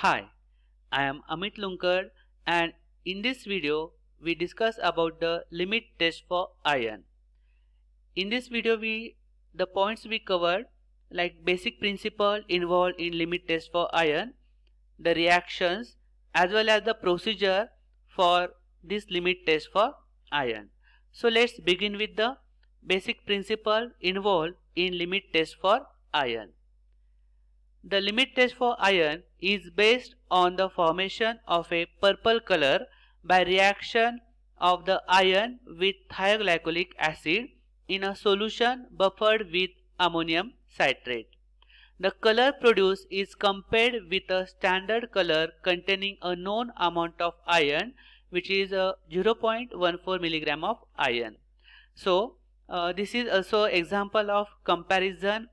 Hi, I am Amit Lunkar and in this video we discuss about the limit test for iron. In this video we the points we covered like basic principle involved in limit test for iron, the reactions as well as the procedure for this limit test for iron. So let's begin with the basic principle involved in limit test for iron. The limit test for iron is based on the formation of a purple color by reaction of the iron with thioglycolic acid in a solution buffered with ammonium citrate. The color produced is compared with a standard color containing a known amount of iron which is a 0.14 milligram of iron. So uh, this is also example of comparison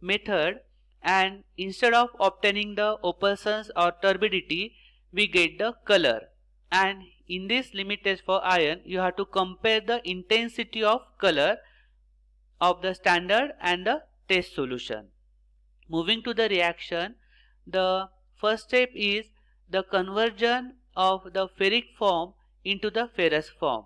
method and instead of obtaining the opalescence or turbidity we get the color and in this limit test for iron you have to compare the intensity of color of the standard and the test solution. Moving to the reaction the first step is the conversion of the ferric form into the ferrous form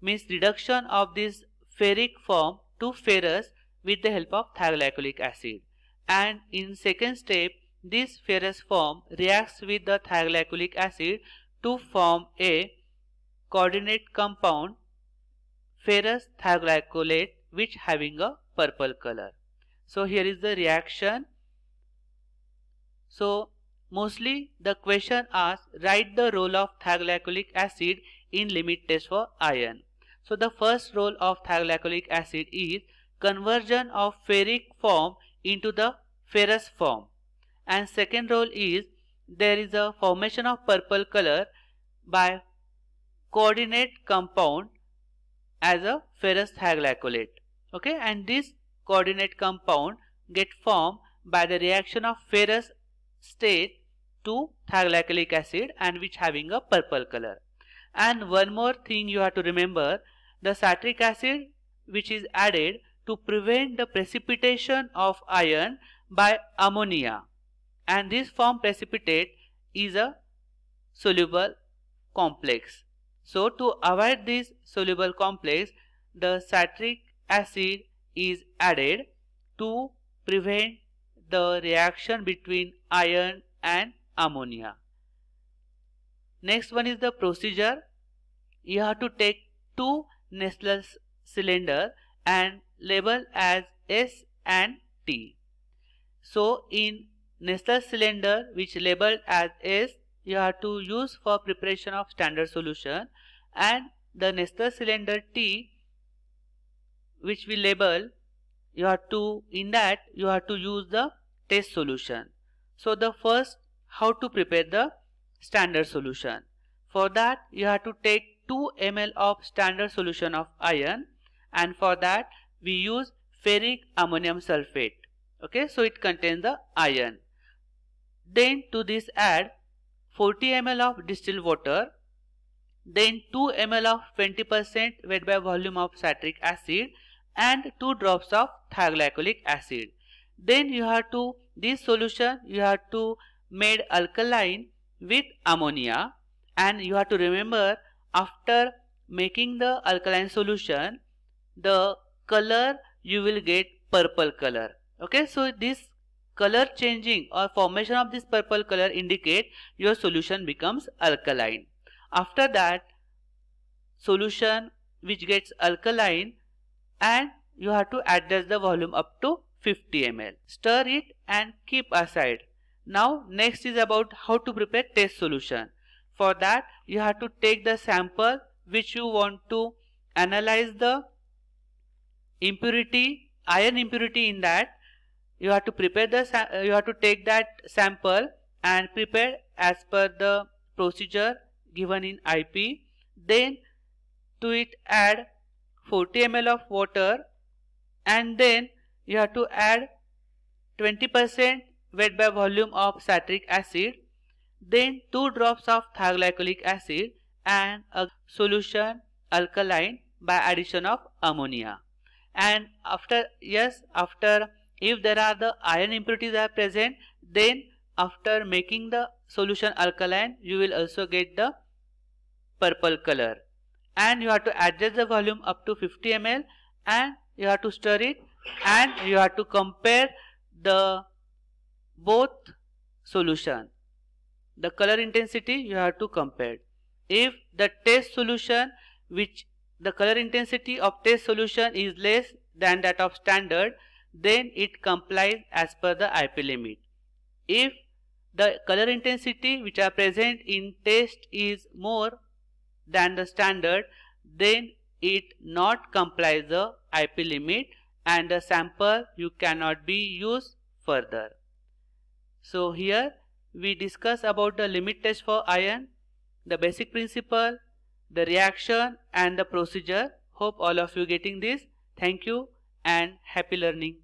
means reduction of this ferric form to ferrous with the help of thioglycolic acid and in second step this ferrous form reacts with the thioglycolic acid to form a coordinate compound ferrous thioglycolate which having a purple color. So here is the reaction. So mostly the question asks write the role of thioglycolic acid in limit test for iron. So the first role of thioglycolic acid is conversion of ferric form into the ferrous form. And second role is there is a formation of purple color by coordinate compound as a ferrous haglacolate. Okay, and this coordinate compound get formed by the reaction of ferrous state to thiolacolic acid and which having a purple color. And one more thing you have to remember, the citric acid which is added to prevent the precipitation of iron by ammonia and this form precipitate is a soluble complex. So to avoid this soluble complex the citric acid is added to prevent the reaction between iron and ammonia. Next one is the procedure. You have to take two Nestle cylinder and Label as S and T. So in Nestor cylinder which labeled as S you have to use for preparation of standard solution and the Nestor cylinder T which we label you have to in that you have to use the test solution. So the first how to prepare the standard solution. For that you have to take 2 ml of standard solution of iron and for that we use ferric ammonium sulfate okay so it contains the iron then to this add 40 ml of distilled water then 2 ml of 20% wet by volume of citric acid and 2 drops of thioglycolic acid then you have to this solution you have to made alkaline with ammonia and you have to remember after making the alkaline solution the color you will get purple color okay so this color changing or formation of this purple color indicate your solution becomes alkaline after that solution which gets alkaline and you have to adjust the volume up to 50 ml. Stir it and keep aside. Now next is about how to prepare test solution. For that you have to take the sample which you want to analyze the impurity, iron impurity in that, you have to prepare the, you have to take that sample and prepare as per the procedure given in IP. Then to it add 40 ml of water and then you have to add 20% weight by volume of citric acid, then 2 drops of thioglycolic acid and a solution alkaline by addition of ammonia and after yes after if there are the iron impurities are present then after making the solution alkaline you will also get the purple color and you have to adjust the volume up to 50 ml and you have to stir it and you have to compare the both solution the color intensity you have to compare if the test solution which the color intensity of test solution is less than that of standard, then it complies as per the IP limit. If the color intensity which are present in test is more than the standard, then it not complies the IP limit and the sample you cannot be used further. So here we discuss about the limit test for iron, the basic principle, the reaction and the procedure. Hope all of you getting this. Thank you and happy learning.